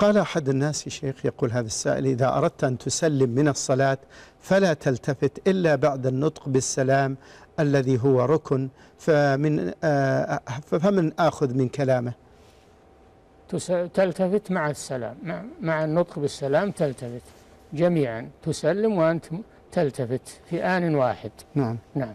قال أحد الناس يا شيخ يقول هذا السائل إذا أردت أن تسلم من الصلاة فلا تلتفت إلا بعد النطق بالسلام الذي هو ركن فمن آه فمن آخذ من كلامه تلتفت مع السلام مع النطق بالسلام تلتفت جميعا تسلم وأنت تلتفت في آن واحد نعم نعم